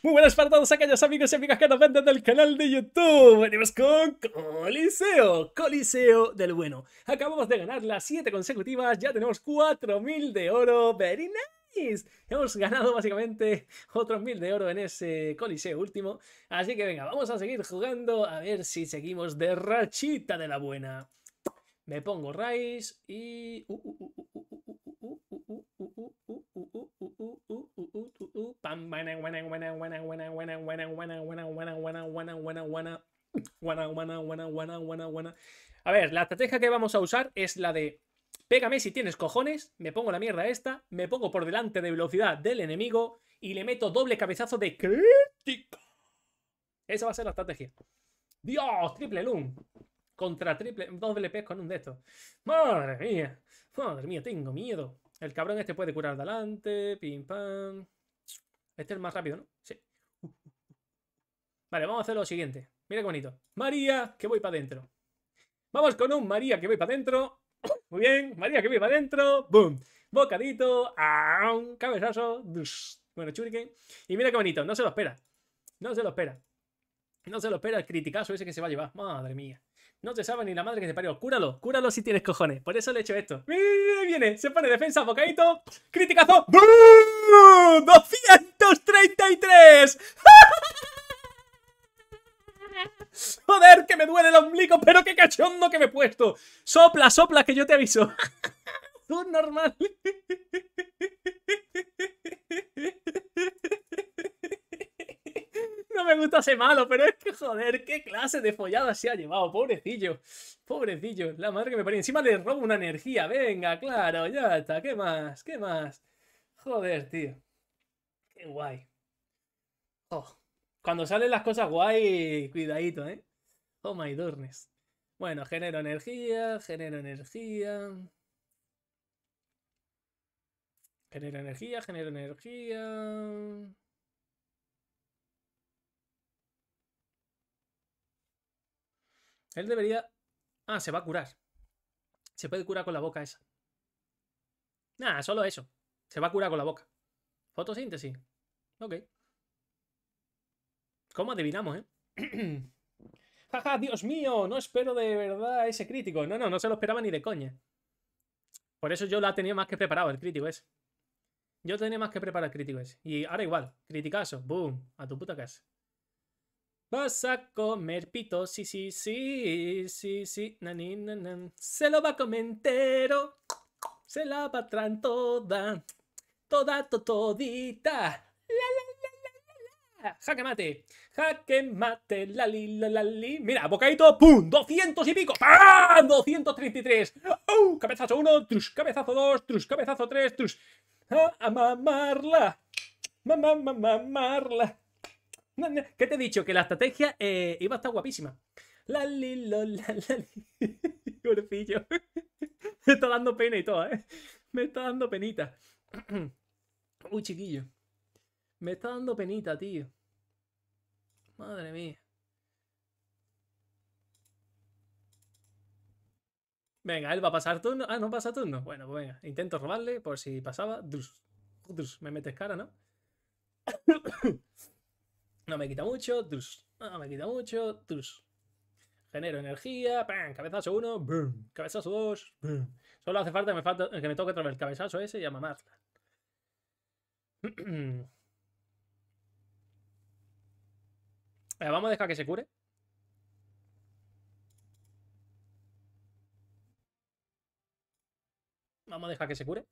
Muy buenas para todos aquellos amigos y amigas que nos ven desde el canal de YouTube. Venimos con Coliseo, Coliseo del bueno. Acabamos de ganar las 7 consecutivas, ya tenemos 4000 de oro. Very nice. Hemos ganado básicamente otros 1000 de oro en ese Coliseo último. Así que venga, vamos a seguir jugando a ver si seguimos de rachita de la buena. Me pongo Rice y... A ver, la estrategia que vamos a usar es la de pégame si tienes cojones, me pongo la mierda esta, me pongo por delante de velocidad del enemigo y le meto doble cabezazo de crítico. Esa va a ser la estrategia. Dios, triple loom. Contra triple, doble pez con un de estos. Madre mía, madre mía, tengo miedo. El cabrón este puede curar delante, pim pam. Este es más rápido, ¿no? Sí. Vale, vamos a hacer lo siguiente. Mira qué bonito. María, que voy para adentro. Vamos con un María, que voy para adentro. Muy bien. María, que voy para adentro. Boom. Bocadito. Cabezazo. Bueno, churiken. Y mira qué bonito. No se lo espera. No se lo espera. No se lo espera el criticazo ese que se va a llevar. Madre mía. No te sabe ni la madre que te parió. Cúralo, cúralo si tienes cojones. Por eso le he hecho esto. viene. Se pone defensa, bocadito. Criticazo. ¡Bum! ¡233! Joder, que me duele el ombligo, pero qué cachondo que me he puesto. Sopla, sopla, que yo te aviso. Tú normal. no me gusta ser malo, pero es que, joder, qué clase de follada se ha llevado, pobrecillo. Pobrecillo, la madre que me parió. Encima le robo una energía, venga, claro, ya está, ¿qué más? ¿Qué más? Joder, tío. Qué guay. Oh, cuando salen las cosas guay, cuidadito, ¿eh? Oh my durnes Bueno, genero energía, genero energía. Genero energía, genero energía. Él debería... Ah, se va a curar. Se puede curar con la boca esa. Nada, solo eso. Se va a curar con la boca. Fotosíntesis. Ok. ¿Cómo adivinamos, eh? Jaja, Dios mío, no espero de verdad ese crítico. No, no, no se lo esperaba ni de coña. Por eso yo la tenía más que preparado, el crítico ese. Yo tenía más que preparar el crítico ese. Y ahora igual, criticazo, boom, a tu puta casa. Vas a comer pito, sí, sí, sí, sí, sí, naní, Se lo va a comer entero, se la va a traer toda, toda, todita. La, la, la, jaque mate, jaque mate, la li, la, la li. Mira, bocadito, pum, 200 y pico, ¡pam! 233. ¡Oh! Cabezazo uno, trus, cabezazo dos, trus, cabezazo tres, trus. Ah, a, mamarla, mamarla. ¿Qué te he dicho? Que la estrategia eh, iba a estar guapísima. La Me está dando pena y todo, ¿eh? Me está dando penita. Uy, chiquillo. Me está dando penita, tío. Madre mía. Venga, él va a pasar turno. Ah, no pasa turno. Bueno, pues venga. Intento robarle por si pasaba. Dus, Me metes cara, ¿no? No me quita mucho, tus. No me quita mucho, tus. Genero energía, ¡pam! cabezazo 1, ¡bum! cabezazo 2, Solo hace falta que me, que me toque otra vez el cabezazo ese y a eh, vamos a dejar que se cure. Vamos a dejar que se cure.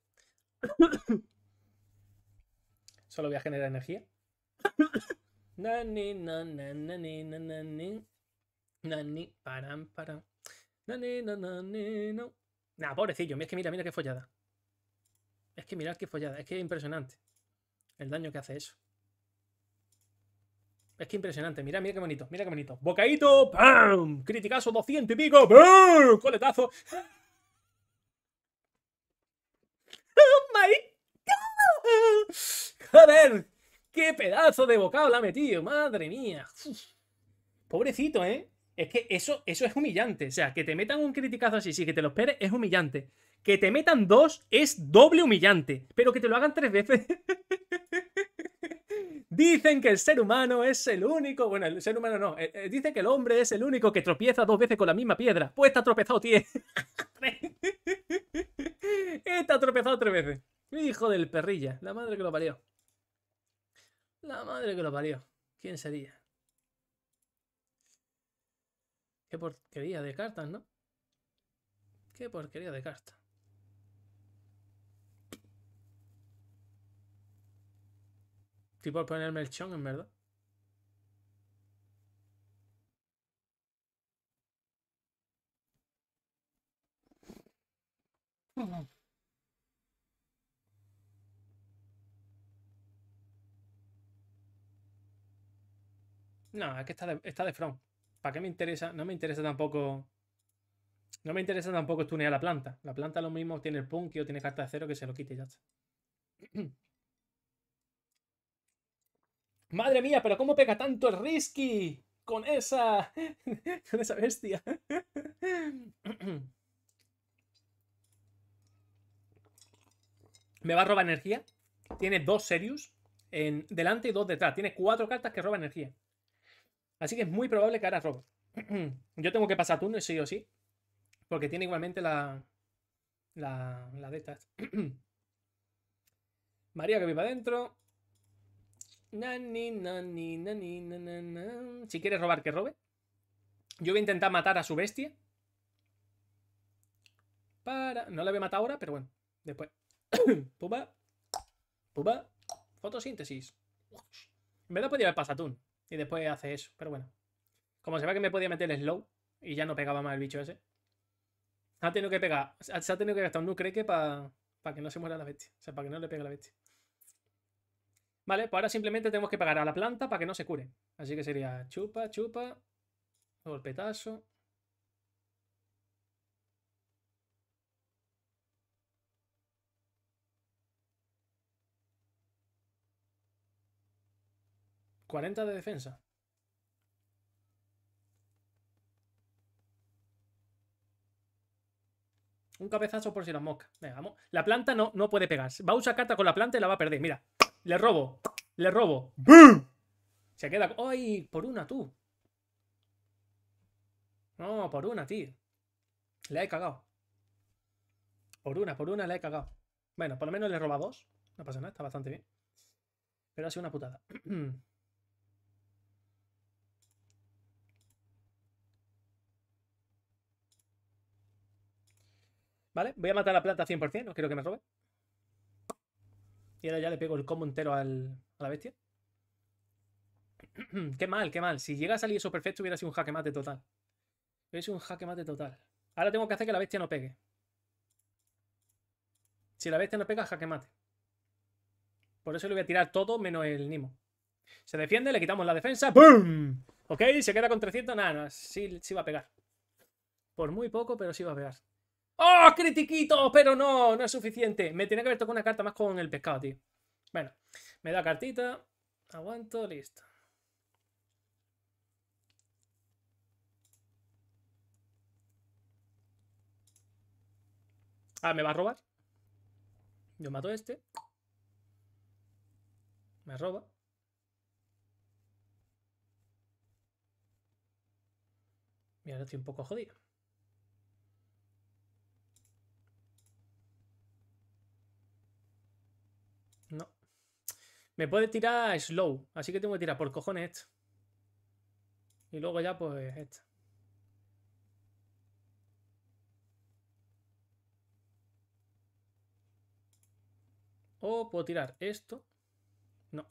Solo voy a generar energía. Nani, nani, nani, nani, nani, param, param. Nani, nani, no. Nah, pobrecillo, es que mira, mira qué follada. Es que mira qué follada, es que es impresionante el daño que hace eso. Es que impresionante, mira, mira qué bonito, mira qué bonito. Bocaíto, ¡pam! Criticazo 200 y pico, ¡pam! Coletazo. ¡Oh my god! ¡Joder! ¡Qué pedazo de bocado la ha metido! ¡Madre mía! Pobrecito, ¿eh? Es que eso, eso es humillante. O sea, que te metan un criticazo así, sí, que te lo esperes, es humillante. Que te metan dos es doble humillante. Pero que te lo hagan tres veces. dicen que el ser humano es el único. Bueno, el ser humano no. Eh, eh, dicen que el hombre es el único que tropieza dos veces con la misma piedra. Pues está tropezado, tío. Está tropezado tres veces. Hijo del perrilla. La madre que lo parió. La madre que lo parió. ¿Quién sería? Qué porquería de cartas, ¿no? Qué porquería de cartas. tipo ponerme el chon, en verdad. Mm-hmm. No, es que está de, está front. ¿Para qué me interesa? No me interesa tampoco. No me interesa tampoco estunear la planta. La planta lo mismo tiene el punky o tiene carta de cero que se lo quite ya Madre mía, pero ¿cómo pega tanto el Risky? Con esa. con esa bestia. Me va a robar energía. Tiene dos serius en delante y dos detrás. Tiene cuatro cartas que roban energía. Así que es muy probable que ahora robo. Yo tengo que pasar turno, sí o sí. Porque tiene igualmente la. La, la de estas. María que viva adentro. Nani, nani, nani, nani. Si quieres robar, que robe. Yo voy a intentar matar a su bestia. Para. No la voy a matar ahora, pero bueno. Después. Pumba Pumba Fotosíntesis. En verdad podría haber pasatún. Y después hace eso, pero bueno. Como se ve que me podía meter el slow y ya no pegaba más el bicho ese. Ha tenido que pegar. Se ha tenido que gastar un nucreque para que no se muera la bestia. O sea, para que no le pegue la bestia. Vale, pues ahora simplemente tenemos que pagar a la planta para que no se cure. Así que sería chupa, chupa, golpetazo. 40 de defensa. Un cabezazo por si la mosca. Venga, vamos. La planta no, no puede pegarse. Va a usar carta con la planta y la va a perder. Mira. Le robo. Le robo. Se queda. ¡Ay! Por una, tú. No, por una, tío. Le he cagado. Por una, por una le he cagado. Bueno, por lo menos le he roba dos. No pasa nada, está bastante bien. Pero ha sido una putada. Voy a matar la plata 100%, no quiero que me robe. Y ahora ya le pego el combo entero al, a la bestia. qué mal, qué mal. Si llega a salir eso perfecto, hubiera sido un jaque mate total. Hubiera sido un jaque mate total. Ahora tengo que hacer que la bestia no pegue. Si la bestia no pega, jaque mate. Por eso le voy a tirar todo menos el Nimo. Se defiende, le quitamos la defensa. ¡Bum! ¿Ok? Se queda con 300. Nada, sí, sí va a pegar. Por muy poco, pero sí va a pegar. ¡Oh, critiquito! Pero no, no es suficiente. Me tiene que haber tocado una carta más con el pescado, tío. Bueno, me da cartita. Aguanto, listo. Ah, me va a robar. Yo mato a este. Me roba. Mira, estoy un poco jodido. Me puede tirar slow, así que tengo que tirar por cojones esto. Y luego ya pues esto. O puedo tirar esto. No.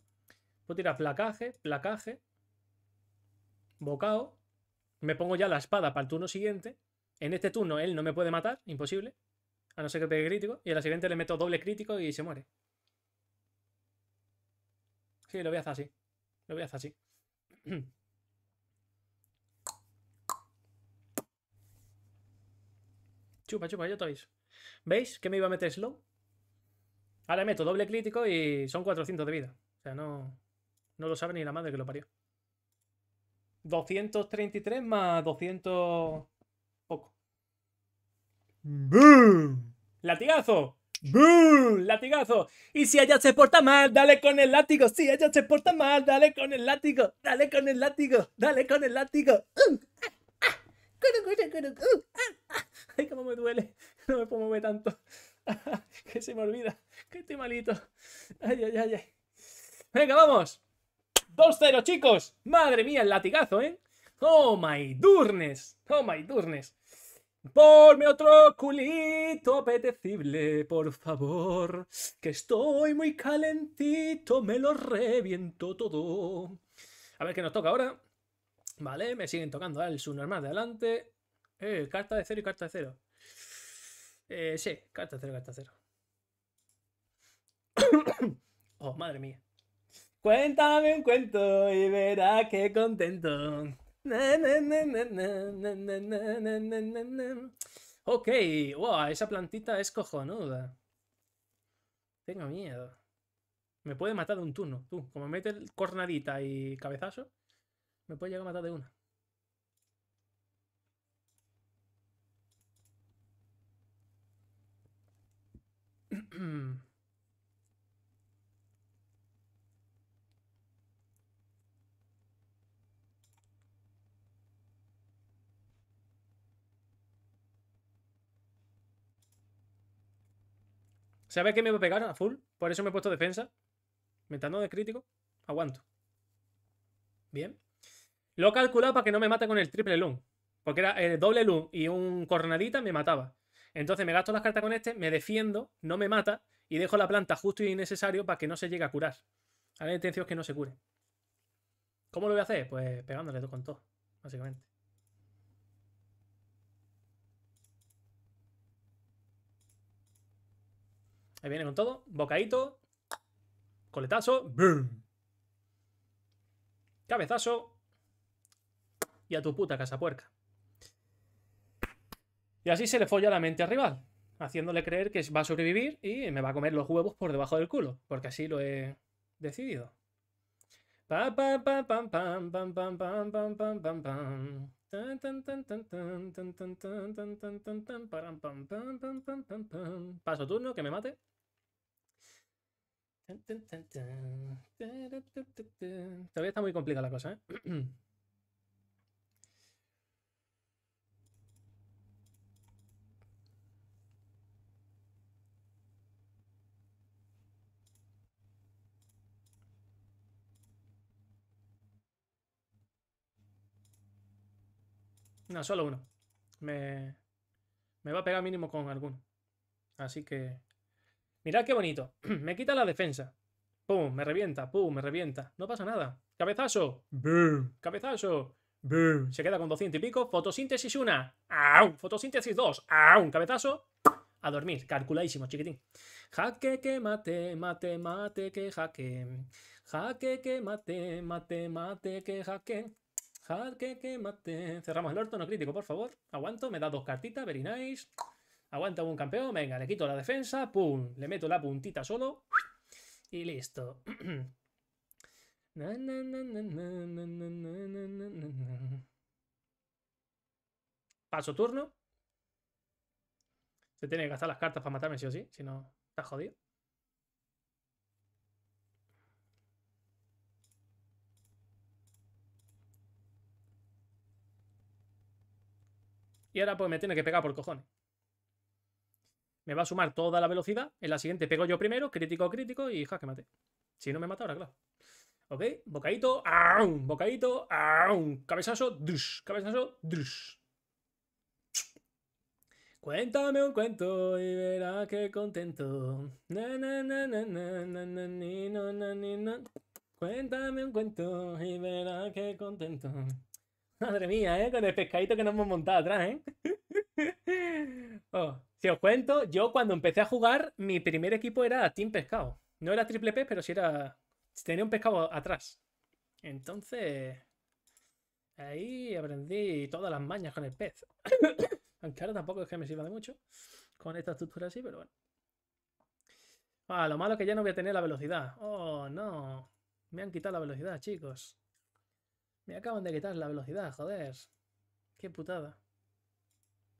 Puedo tirar placaje, placaje. bocao. Me pongo ya la espada para el turno siguiente. En este turno él no me puede matar, imposible. A no ser que pegue crítico. Y a la siguiente le meto doble crítico y se muere. Sí, lo voy a hacer así. Lo voy a hacer así. chupa, chupa, ya estáis? ¿Veis que me iba a meter slow? Ahora meto doble crítico y son 400 de vida. O sea, no, no lo sabe ni la madre que lo parió. 233 más 200... poco. ¡Bum! ¡Latigazo! ¡Bum! ¡Latigazo! Y si ella se porta mal, dale con el látigo. Si ella se porta mal, dale con el látigo. Dale con el látigo. Dale con el látigo. ¡Ay, cómo me duele! No me puedo mover tanto. que se me olvida. Que estoy malito. ¡Ay, ay, ay! ay. Venga, vamos. 2-0, chicos. Madre mía, el latigazo, ¿eh? Oh my durnes. Oh my durnes mi otro culito apetecible, por favor, que estoy muy calentito, me lo reviento todo. A ver qué nos toca ahora. Vale, me siguen tocando ah, el sunar más adelante. Eh, carta de cero y carta de cero. Eh, sí, carta de cero, carta de cero. oh, madre mía. Cuéntame un cuento y verá qué contento. Ok, wow, esa plantita es cojonuda. Tengo miedo. Me puede matar de un turno, tú. Como mete el cornadita y cabezazo, me puede llegar a matar de una. ¿Sabes que me va a pegar a full? Por eso me he puesto defensa. metando de crítico. Aguanto. Bien. Lo he calculado para que no me mate con el triple loom. Porque era el eh, doble loom y un coronadita me mataba. Entonces me gasto las cartas con este, me defiendo, no me mata y dejo la planta justo y innecesario para que no se llegue a curar. Ahora la intención es que no se cure. ¿Cómo lo voy a hacer? Pues pegándole con todo, básicamente. Ahí viene con todo. Bocadito. Coletazo. Boom. Cabezazo. Y a tu puta casa puerca. Y así se le folla la mente al rival, haciéndole creer que va a sobrevivir y me va a comer los huevos por debajo del culo, porque así lo he decidido. Paso turno, que me mate. Todavía está muy complicada la cosa, ¿eh? No, solo uno. Me, me va a pegar mínimo con alguno. Así que Mirad qué bonito. me quita la defensa. Pum, me revienta, pum, me revienta. No pasa nada. Cabezazo. Boom. Cabezazo. Boom. Se queda con 200 y pico. Fotosíntesis 1. ¡Au! Fotosíntesis 2. ¡Au! Cabezazo. A dormir. Calculadísimo, chiquitín. Jaque que mate, mate, mate, que jaque. Jaque que mate, mate, mate, que jaque. Jaque que mate. Cerramos el orto, no crítico, por favor. Aguanto, me da dos cartitas. Very nice. Aguanta un campeón, venga, le quito la defensa, pum, le meto la puntita solo y listo. Paso turno. Se tiene que gastar las cartas para matarme sí o sí, si no, está jodido. Y ahora pues me tiene que pegar por cojones me va a sumar toda la velocidad. En la siguiente pego yo primero, crítico, crítico y jaque mate. Si no me mata ahora, claro. ¿Ok? Bocadito, ¡aum! Bocadito, ¡aum! Cabezazo, Cabezazo, ¡dush! Cuéntame un cuento y verá qué contento. Cuéntame un cuento y verá qué contento. Madre mía, ¿eh? Con el pescadito que nos hemos montado atrás, ¿eh? Oh, si os cuento, yo cuando empecé a jugar, mi primer equipo era Team Pescado. No era triple P, pero sí era. Tenía un pescado atrás. Entonces. Ahí aprendí todas las mañas con el pez. Aunque ahora tampoco es que me sirva de mucho. Con esta estructura así, pero bueno. Ah, lo malo es que ya no voy a tener la velocidad. Oh, no. Me han quitado la velocidad, chicos. Me acaban de quitar la velocidad, joder. Qué putada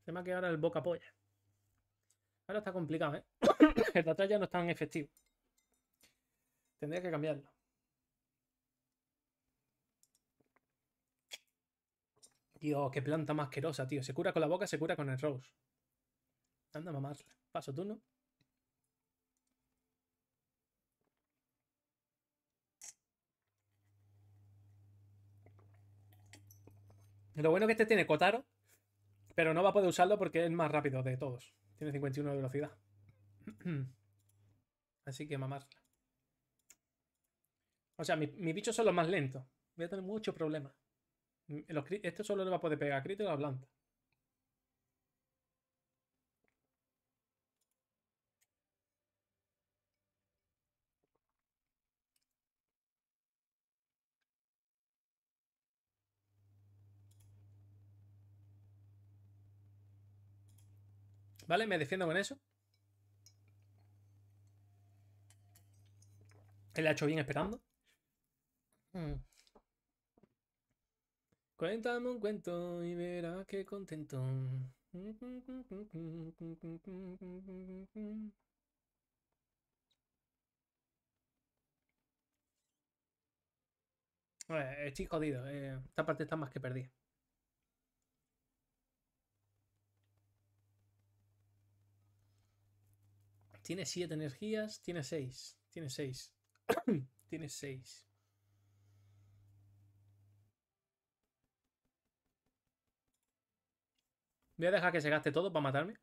tema tema ahora el boca polla. Ahora está complicado, ¿eh? el de ya no es tan efectivo. Tendría que cambiarlo. Dios, qué planta más asquerosa, tío. Se cura con la boca, se cura con el rose. Anda mamá Paso turno. Lo bueno que este tiene cotaro pero no va a poder usarlo porque es más rápido de todos. Tiene 51 de velocidad. Así que mamarla. O sea, mis mi bichos son los más lentos. Voy a tener mucho problema. esto solo le va a poder pegar crítico a planta. ¿Vale? Me defiendo con eso. Él ha hecho bien esperando. Hmm. Cuéntame un cuento y verás qué contento. Eh, estoy jodido. Eh. esta parte está más que perdida. Tiene 7 energías, tiene 6. Tiene 6. tiene 6. Voy a dejar que se gaste todo para matarme.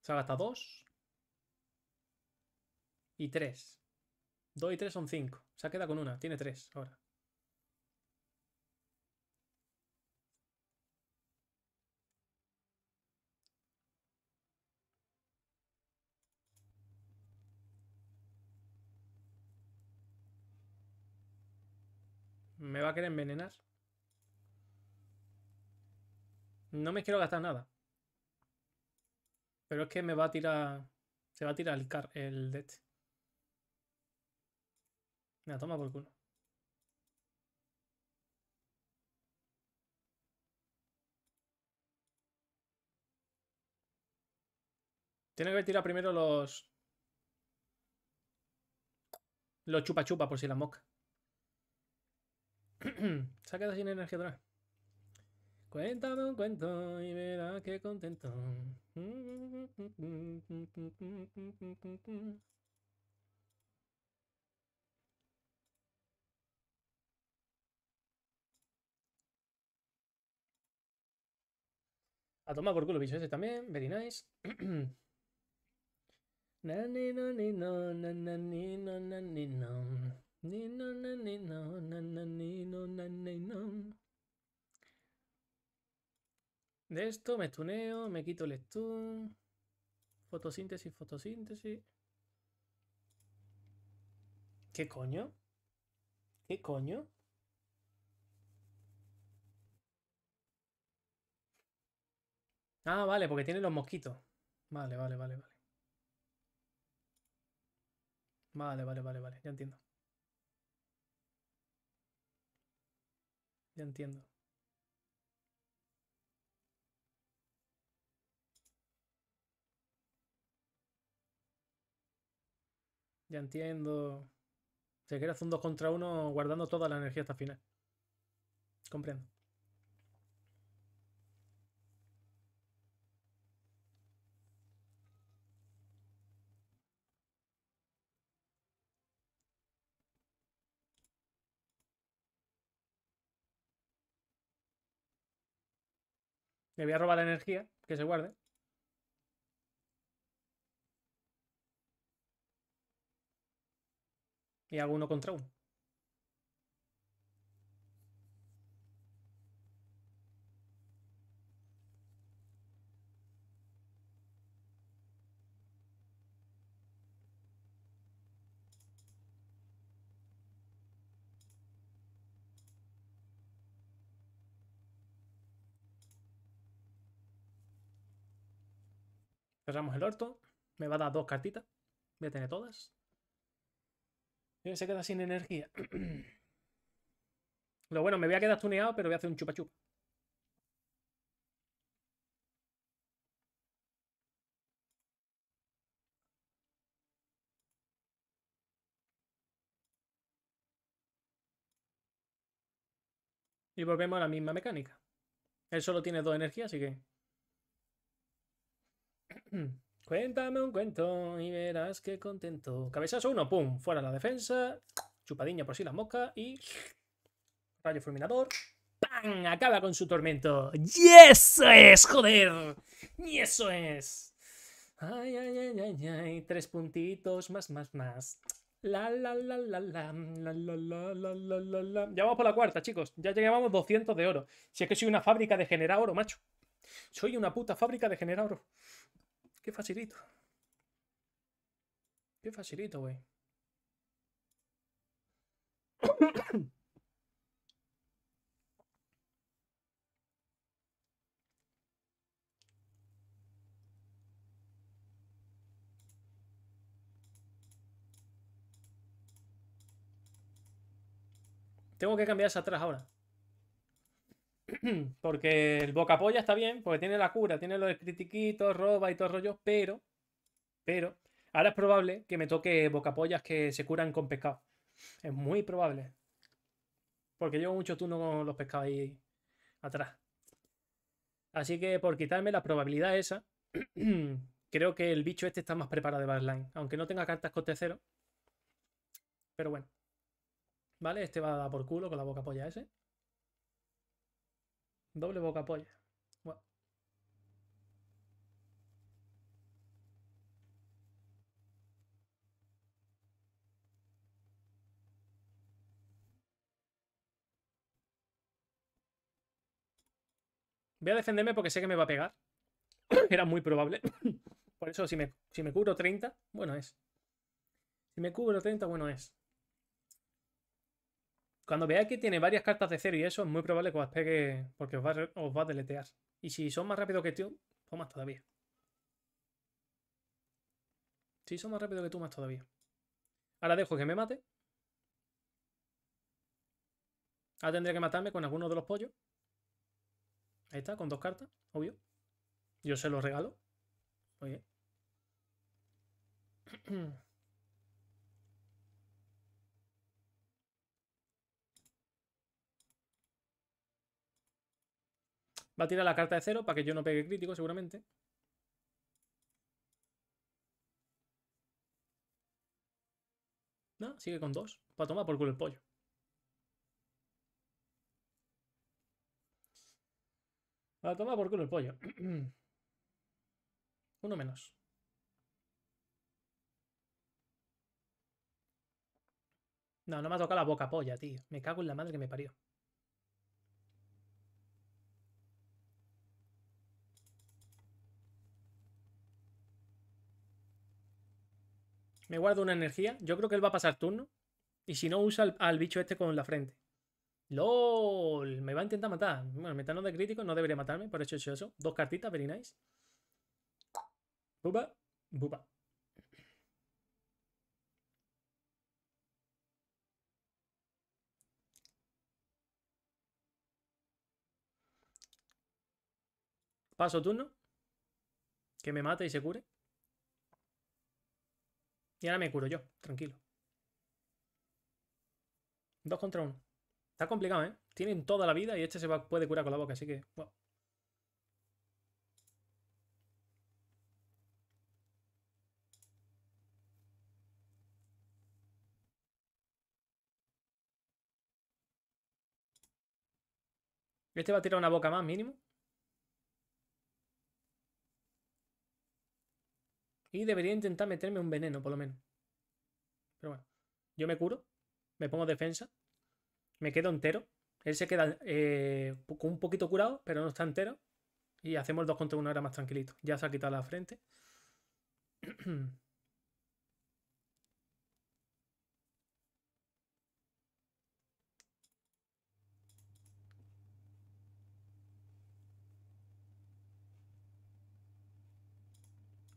Se ha gastado 2. Y 3. 2 y 3 son 5. Se ha quedado con 1. Tiene 3 ahora. ¿Me va a querer envenenar? No me quiero gastar nada. Pero es que me va a tirar... Se va a tirar el car, el death. Me la toma por culo. Tiene que tirar primero los... Los chupa chupa por si la mosca. Se ha quedado sin energía otra Cuéntame un cuento y verá qué contento. A tomar por culo, bicho ese también. Very nice. De esto me estuneo, me quito el stun. Fotosíntesis, fotosíntesis. ¿Qué coño? ¿Qué coño? Ah, vale, porque tiene los mosquitos. Vale, vale, vale, vale. Vale, vale, vale, vale, ya entiendo. Ya entiendo. Ya entiendo. Se quiere hacer un 2 contra 1 guardando toda la energía hasta el final. Comprendo. Le voy a robar la energía, que se guarde. Y hago uno contra uno. Cerramos el orto. Me va a dar dos cartitas. Voy a tener todas. Y se queda sin energía. Lo bueno, me voy a quedar tuneado, pero voy a hacer un chupa chupa. Y volvemos a la misma mecánica. Él solo tiene dos energías, así que Cuéntame un cuento y verás qué contento. Cabezazo uno, pum, fuera la defensa. Chupadiña por si sí la mosca y. Rayo fulminador. ¡Pam! Acaba con su tormento. ¡Y eso es, joder! ¡Y eso es! Ay, ay, ay, ay, ay. Tres puntitos más, más, más. La, la, la, la, la, la, la, la, la, la, la, Ya vamos por la cuarta, chicos. Ya llevamos 200 de oro. Si es que soy una fábrica de generar oro, macho. Soy una puta fábrica de generar oro. Qué facilito. Qué facilito, güey. Tengo que cambiar esa atrás ahora. porque el boca polla está bien, porque tiene la cura, tiene los critiquitos, roba y todo rollo, pero, pero, ahora es probable que me toque boca bocapollas que se curan con pescado. Es muy probable. Porque llevo mucho turno con los pescados ahí atrás. Así que por quitarme la probabilidad esa, creo que el bicho este está más preparado de baseline. Aunque no tenga cartas coste cero. Pero bueno. Vale, este va por culo con la boca polla ese. Doble boca polla. Bueno. Voy a defenderme porque sé que me va a pegar. Era muy probable. Por eso, si me, si me cubro 30, bueno es. Si me cubro 30, bueno es. Cuando veáis que tiene varias cartas de cero y eso, es muy probable que os pegue porque os va, a, os deletear. Y si son más rápidos que tú, pues más todavía. Si son más rápidos que tú, más todavía. Ahora dejo que me mate. Ahora tendría que matarme con alguno de los pollos. Ahí está, con dos cartas, obvio. Yo se los regalo. Muy Va a tirar la carta de cero para que yo no pegue crítico, seguramente. No, sigue con dos. Para tomar por culo el pollo. Para tomar por culo el pollo. Uno menos. No, no me ha tocado la boca polla, tío. Me cago en la madre que me parió. Me guardo una energía. Yo creo que él va a pasar turno. Y si no, usa al, bicho este con la frente. ¡Lol! Me va a intentar matar. Bueno, metano de crítico no debería matarme, por hecho hecho eso. Dos cartitas, very nice. bupa Paso turno. Que me mate y se cure. Y ahora me curo yo, tranquilo. Dos contra uno. Está complicado, ¿eh? Tienen toda la vida y este se va, puede curar con la boca, así que... Este va a tirar una boca más mínimo. Y debería intentar meterme un veneno, por lo menos. Pero bueno, yo me curo, me pongo defensa, me quedo entero. Él se queda eh, un poquito curado, pero no está entero. Y hacemos dos contra uno ahora más tranquilito. Ya se ha quitado la frente.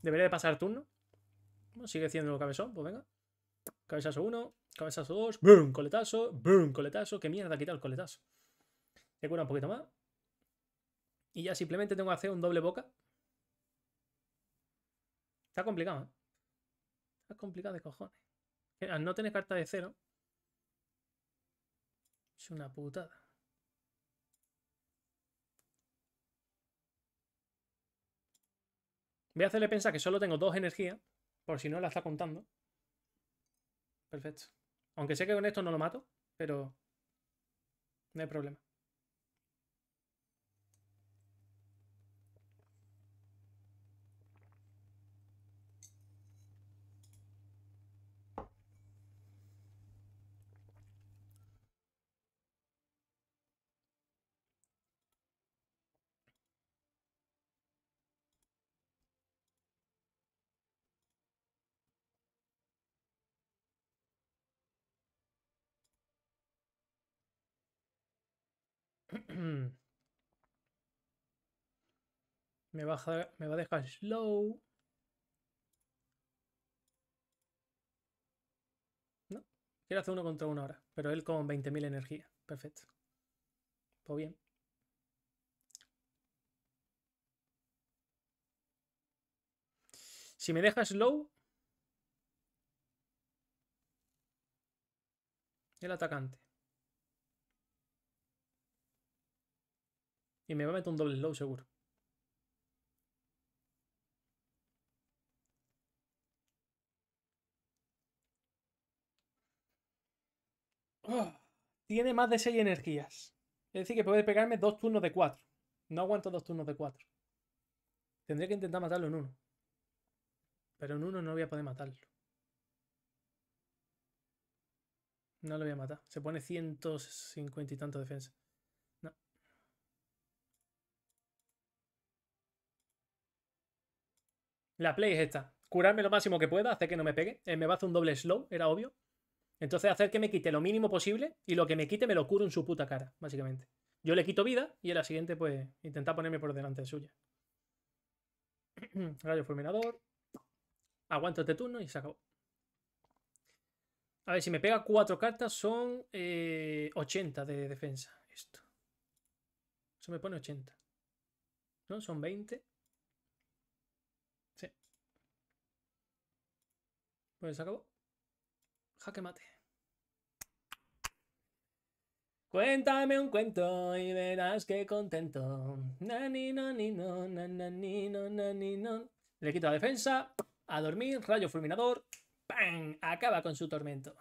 Debería de pasar turno. Bueno, sigue siendo cabezón, pues venga. Cabezazo 1, cabezazo 2, boom, coletazo, boom, coletazo. Qué mierda, quita el coletazo. Recuerda cura un poquito más. Y ya simplemente tengo que hacer un doble boca. Está complicado, ¿eh? Está complicado de cojones. Al no tener carta de cero. Es una putada. Voy a hacerle pensar que solo tengo dos energías, por si no la está contando. Perfecto. Aunque sé que con esto no lo mato, pero no hay problema. Mm. Me, baja, me va a dejar slow. No. Quiero hacer uno contra uno ahora. Pero él con 20.000 energía. Perfecto. Pues bien. Si me deja slow, el atacante. Y me va a meter un doble slow seguro. ¡Oh! tiene más de 6 energías. Es decir, que puede pegarme dos turnos de 4. No aguanto dos turnos de 4. Tendría que intentar matarlo en uno. Pero en uno no voy a poder matarlo. No lo voy a matar. Se pone 150 y tanto defensa. La play es esta. Curarme lo máximo que pueda, hacer que no me pegue. Eh, me va a hacer un doble slow, era obvio. Entonces hacer que me quite lo mínimo posible y lo que me quite me lo curo en su puta cara, básicamente. Yo le quito vida y en la siguiente, pues, Intentar ponerme por delante de suya. Rayo fulminador. Aguanto este turno y se acabó. A ver, si me pega cuatro cartas son 80 eh, de defensa. Esto. Eso me pone 80. ¿No? Son 20. Pues acabó. Jaque mate. Cuéntame un cuento y verás qué contento. Le quito la defensa. A dormir, rayo fulminador. ¡Pam! Acaba con su tormento.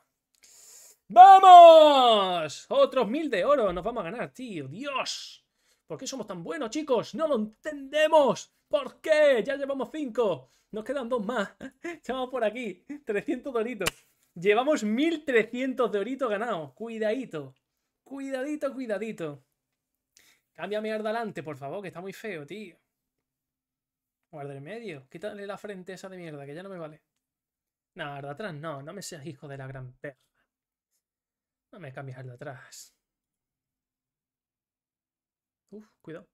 ¡Vamos! Otros mil de oro nos vamos a ganar, tío. ¡Dios! ¿Por qué somos tan buenos, chicos? ¡No lo entendemos! ¿Por qué? Ya llevamos cinco. Nos quedan dos más. estamos por aquí. 300 doritos. Llevamos 1300 doritos ganados. Cuidadito. Cuidadito, cuidadito. Cámbiame al delante, por favor, que está muy feo, tío. Guarda en medio. Quítale la frente esa de mierda, que ya no me vale. No, atrás no. No me seas hijo de la gran perra. No me cambies al de atrás. Uf, cuidado.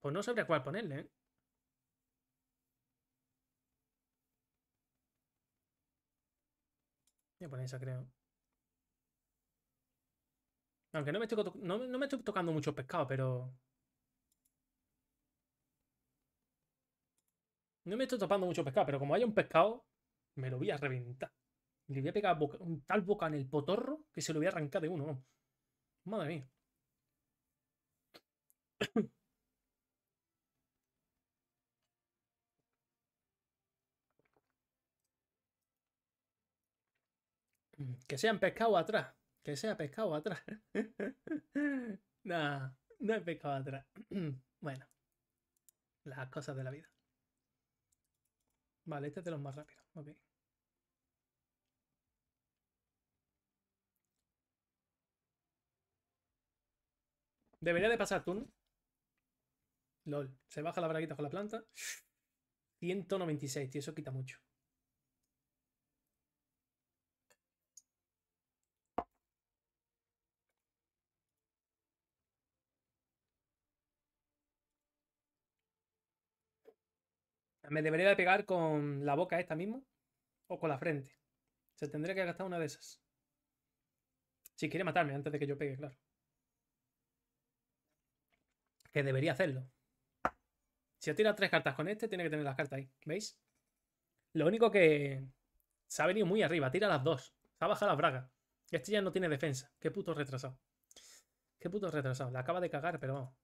Pues no sabría cuál ponerle, ¿eh? Voy a poner esa, creo. Aunque no me estoy, no, me estoy tocando mucho pescado, pero... No me estoy topando mucho pescado, pero como hay un pescado, me lo voy a reventar. Le voy a pegar tal boca en el potorro que se lo voy a arrancar de uno. Madre mía. Que sean pescado atrás. Que sea pescado atrás. no, no he pescado atrás. bueno, las cosas de la vida. Vale, este es de los más rápidos. Ok. Debería de pasar turno. LOL. Se baja la braguita con la planta. 196, tío. Eso quita mucho. Me debería de pegar con la boca esta misma o con la frente. Se tendría que gastar una de esas. Si quiere matarme antes de que yo pegue, claro. Que debería hacerlo. Si tirado tres cartas con este, tiene que tener las cartas ahí. ¿Veis? Lo único que... Se ha venido muy arriba. Tira las dos. Se ha bajado la braga. Este ya no tiene defensa. Qué puto retrasado. Qué puto retrasado. La acaba de cagar, pero vamos.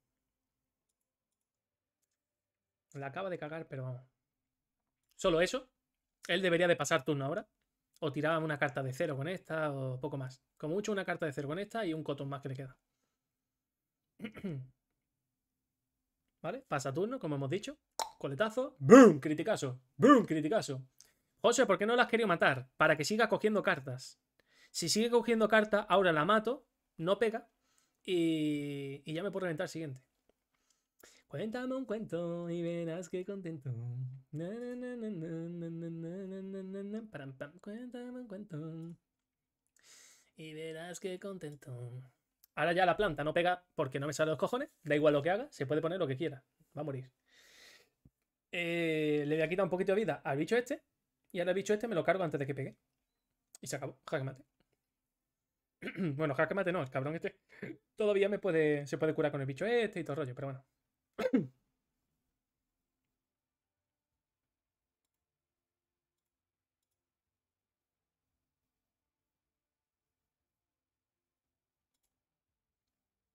La acaba de cagar, pero vamos. Solo eso. Él debería de pasar turno ahora. O tiraba una carta de cero con esta o poco más. Como mucho una carta de cero con esta y un cotón más que le queda. ¿Vale? Pasa turno, como hemos dicho. Coletazo. ¡Boom! Criticazo. ¡Boom! Criticazo. José, ¿por qué no la has querido matar? Para que siga cogiendo cartas. Si sigue cogiendo cartas, ahora la mato, no pega y, y ya me puedo reventar el siguiente. Cuéntame un cuento y verás qué contento. Cuéntame un cuento y verás qué contento. Ahora ya la planta no pega porque no me sale los cojones. Da igual lo que haga, se puede poner lo que quiera. Va a morir. le voy a quitar un poquito de vida al bicho este. Y ahora el bicho este me lo cargo antes de que pegue. Y se acabó. Jaque bueno, jaque mate no, el cabrón este. Todavía me puede, se puede curar con el bicho este y todo rollo, pero bueno.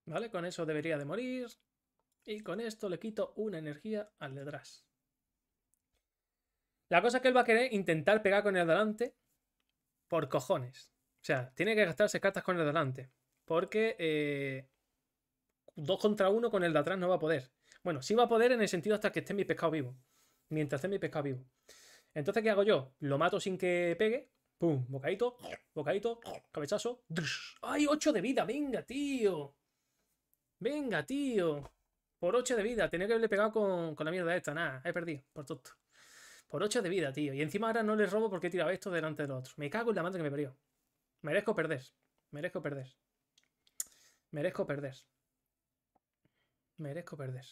Vale, con eso debería de morir. Y con esto le quito una energía al de atrás. La cosa es que él va a querer intentar pegar con el delante por cojones. O sea, tiene que gastarse cartas con el delante. Porque eh, dos contra uno con el de atrás no va a poder. Bueno, sí va a poder en el sentido hasta que esté mi pescado vivo. Mientras esté mi pescado vivo. Entonces, ¿qué hago yo? Lo mato sin que pegue. Pum, bocadito, bocadito, cabezazo. ¡Ay, 8 de vida! ¡Venga, tío! ¡Venga, tío! Por 8 de vida. Tenía que haberle pegado con, la mierda esta. Nada, he perdido. Por todo. Por 8 de vida, tío. Y encima ahora no le robo porque he tirado esto delante del otros. Me cago en la madre que me perdió. Merezco perder. Merezco perder. Merezco perder. Merezco perder.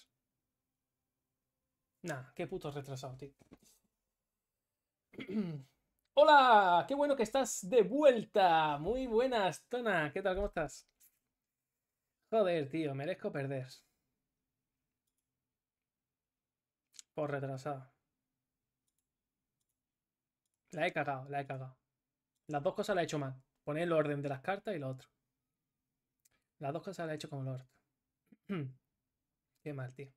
Nah, qué puto retrasado, tío. Hola, qué bueno que estás de vuelta. Muy buenas, Tona. ¿Qué tal? ¿Cómo estás? Joder, tío, merezco perder. Por retrasado. La he cagado, la he cagado. Las dos cosas la he hecho mal. Poner el orden de las cartas y lo otro. Las dos cosas las he hecho como el Qué mal, tío.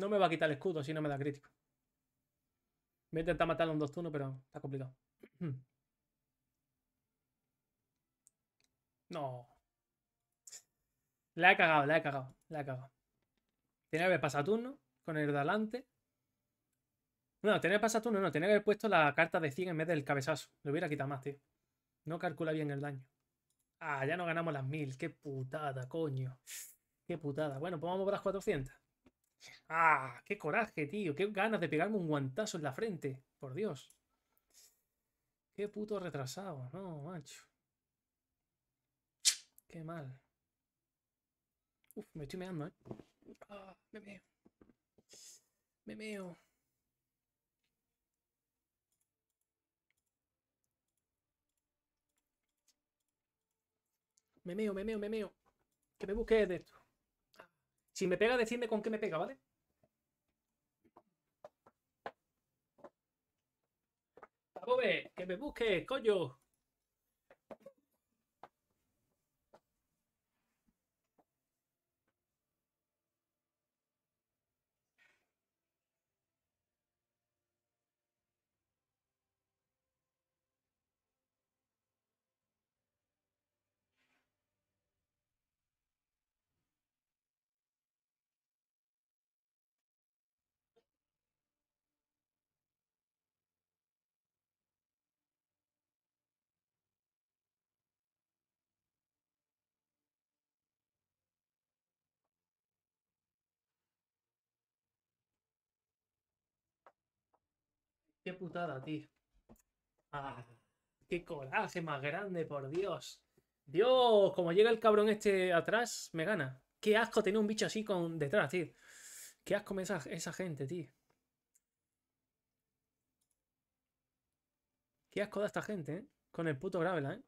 No me va a quitar el escudo si no me da crítico. Voy a intentar matarlo en dos turnos, pero está complicado. No. La he cagado, la he cagado, la he cagado. Tenía que haber pasado turno con el de adelante. No, tenía que pasar turno, no. Tenía que haber puesto la carta de 100 en vez del cabezazo. Le hubiera quitado más, tío. No calcula bien el daño. Ah, ya no ganamos las 1000. Qué putada, coño. Qué putada. Bueno, pues vamos por las 400. ¡Ah! ¡Qué coraje, tío! ¡Qué ganas de pegarme un guantazo en la frente! Por Dios. ¡Qué puto retrasado! No, macho. ¡Qué mal! Uf, me estoy meando, ¿eh? ¡Ah! Me meo. Me meo. Me meo, me meo, me meo. Que me busque de esto. Si me pega, decidme con qué me pega, ¿vale? ¡Jove! que me busque, coño. Qué putada, tío. Ah, qué coraje más grande, por Dios. Dios, como llega el cabrón este atrás, me gana. Qué asco tener un bicho así con detrás, tío. Qué asco esa, esa gente, tío. Qué asco da esta gente, ¿eh? Con el puto Graveland, ¿eh?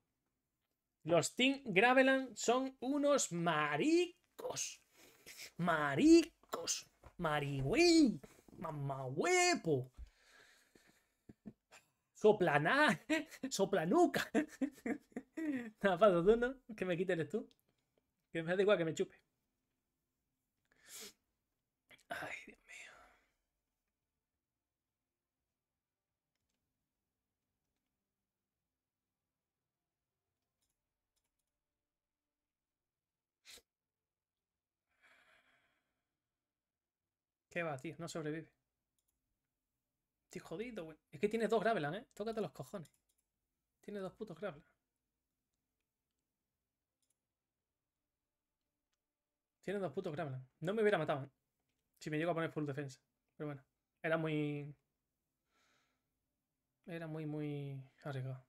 Los Team Graveland son unos maricos. Maricos. Marigüey. Mamahuepo. Soplaná, soplanuca. Nada, paso Que me quites tú. Que me da igual que me chupe. Ay, Dios mío. ¿Qué va, tío? No sobrevive. Estoy jodido, güey. Es que tiene dos Gravelan, ¿eh? Tócate los cojones. Tiene dos putos Gravelan. Tiene dos putos Gravelan. No me hubiera matado, ¿eh? Si me llego a poner full defensa. Pero bueno. Era muy... Era muy, muy arriesgado.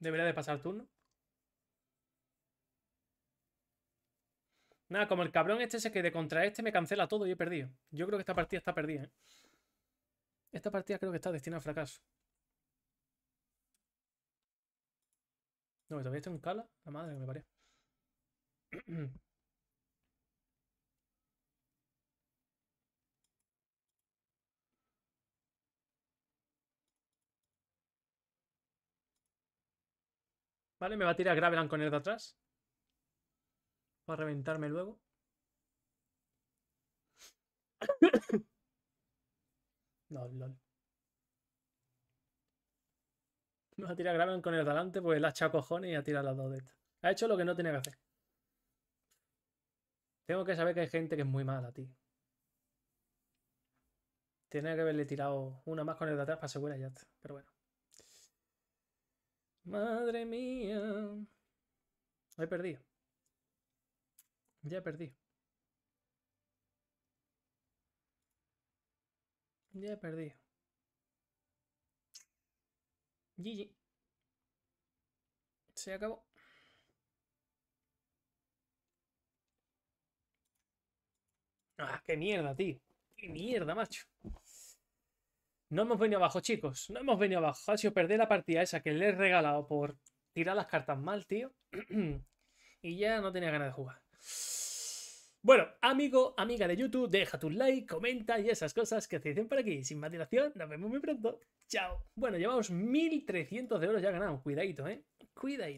Debería de pasar turno. Nada, como el cabrón este se quede contra este, me cancela todo y he perdido. Yo creo que esta partida está perdida, ¿eh? Esta partida creo que está destinada al fracaso. No, todavía estoy en cala. La madre que me parió. Vale, me va a tirar Graveland con él de atrás. Va a reventarme luego. no, lol. Me va a tirar Graveland con el de adelante porque la ha echado cojones y ha tirado las dos de estas. Ha hecho lo que no tenía que hacer. Tengo que saber que hay gente que es muy mala, tío. Tiene que haberle tirado una más con el de atrás para asegurar ya Pero bueno. Madre mía. He perdido. Ya he perdido Ya he perdido. GG. Se acabó. ¡Ah, qué mierda, tío! ¡Qué mierda, macho! No hemos venido abajo, chicos. No hemos venido abajo. Ha sido perder la partida esa que le he regalado por tirar las cartas mal, tío. y ya no tenía ganas de jugar. Bueno, amigo, amiga de YouTube, deja tu like, comenta y esas cosas que se dicen por aquí. Sin más dilación, nos vemos muy pronto. Chao. Bueno, llevamos 1.300 de euros ya ganados. Cuidadito, ¿eh? Cuidadito.